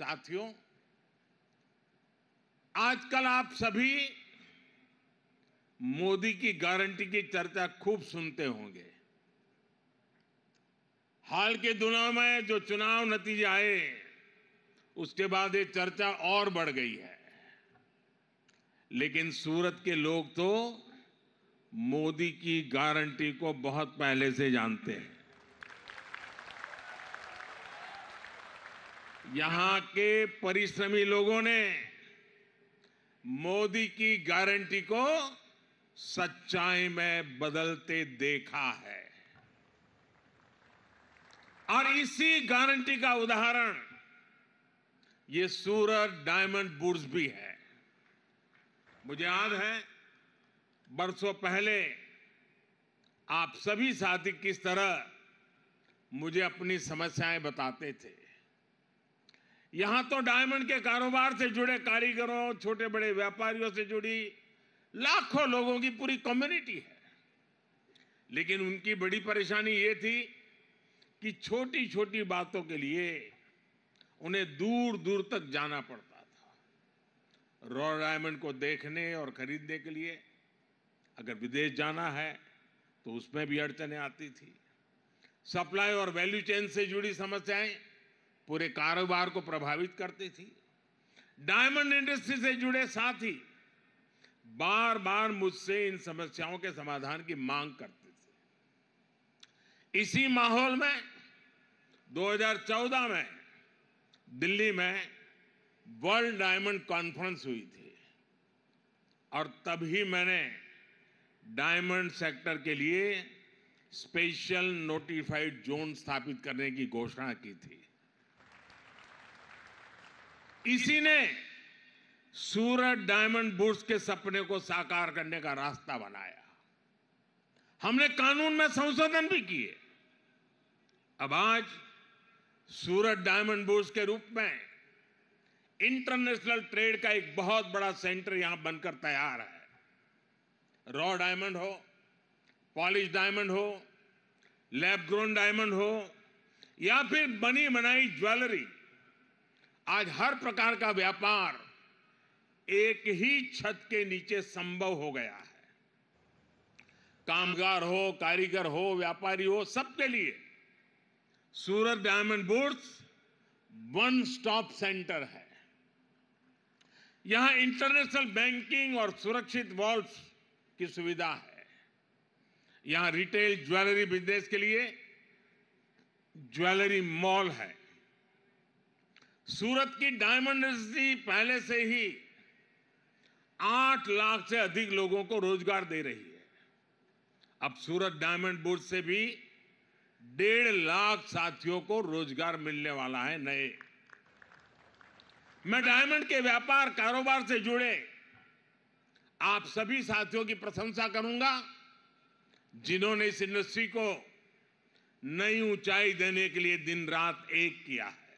साथियों आजकल आप सभी मोदी की गारंटी की चर्चा खूब सुनते होंगे हाल के दिनों में जो चुनाव नतीजे आए उसके बाद ये चर्चा और बढ़ गई है लेकिन सूरत के लोग तो मोदी की गारंटी को बहुत पहले से जानते हैं यहां के परिश्रमी लोगों ने मोदी की गारंटी को सच्चाई में बदलते देखा है और इसी गारंटी का उदाहरण ये सूरत डायमंड बुर्ज भी है मुझे याद है बरसों पहले आप सभी साथी किस तरह मुझे अपनी समस्याएं बताते थे यहां तो डायमंड के कारोबार से जुड़े कारीगरों छोटे बड़े व्यापारियों से जुड़ी लाखों लोगों की पूरी कम्युनिटी है लेकिन उनकी बड़ी परेशानी ये थी कि छोटी छोटी बातों के लिए उन्हें दूर दूर तक जाना पड़ता था रॉ डायमंड को देखने और खरीदने के लिए अगर विदेश जाना है तो उसमें भी अड़चने आती थी सप्लाई और वैल्यू चेन से जुड़ी समस्याएं पूरे कारोबार को प्रभावित करती थी डायमंड इंडस्ट्री से जुड़े साथी बार बार मुझसे इन समस्याओं के समाधान की मांग करते थे इसी माहौल में 2014 में दिल्ली में वर्ल्ड डायमंड कॉन्फ्रेंस हुई थी और तभी मैंने डायमंड सेक्टर के लिए स्पेशल नोटिफाइड जोन स्थापित करने की घोषणा की थी इसी ने सूरत डायमंड बूट्स के सपने को साकार करने का रास्ता बनाया हमने कानून में संशोधन भी किए अब आज सूरत डायमंड बूट्स के रूप में इंटरनेशनल ट्रेड का एक बहुत बड़ा सेंटर यहां बनकर तैयार है रॉ डायमंड हो पॉलिश डायमंड हो लैब ग्रोन डायमंड हो या फिर बनी बनाई ज्वेलरी आज हर प्रकार का व्यापार एक ही छत के नीचे संभव हो गया है कामगार हो कारीगर हो व्यापारी हो सबके लिए Surat diamond boards one stop centre है यहां इंटरनेशनल बैंकिंग और सुरक्षित वॉल्व की सुविधा है यहां रिटेल ज्वेलरी बिजनेस के लिए ज्वेलरी मॉल है सूरत की डायमंड इंडस्ट्री पहले से ही आठ लाख से अधिक लोगों को रोजगार दे रही है अब सूरत डायमंड बोर्ड से भी डेढ़ लाख साथियों को रोजगार मिलने वाला है नए मैं डायमंड के व्यापार कारोबार से जुड़े आप सभी साथियों की प्रशंसा करूंगा जिन्होंने इस इंडस्ट्री को नई ऊंचाई देने के लिए दिन रात एक किया है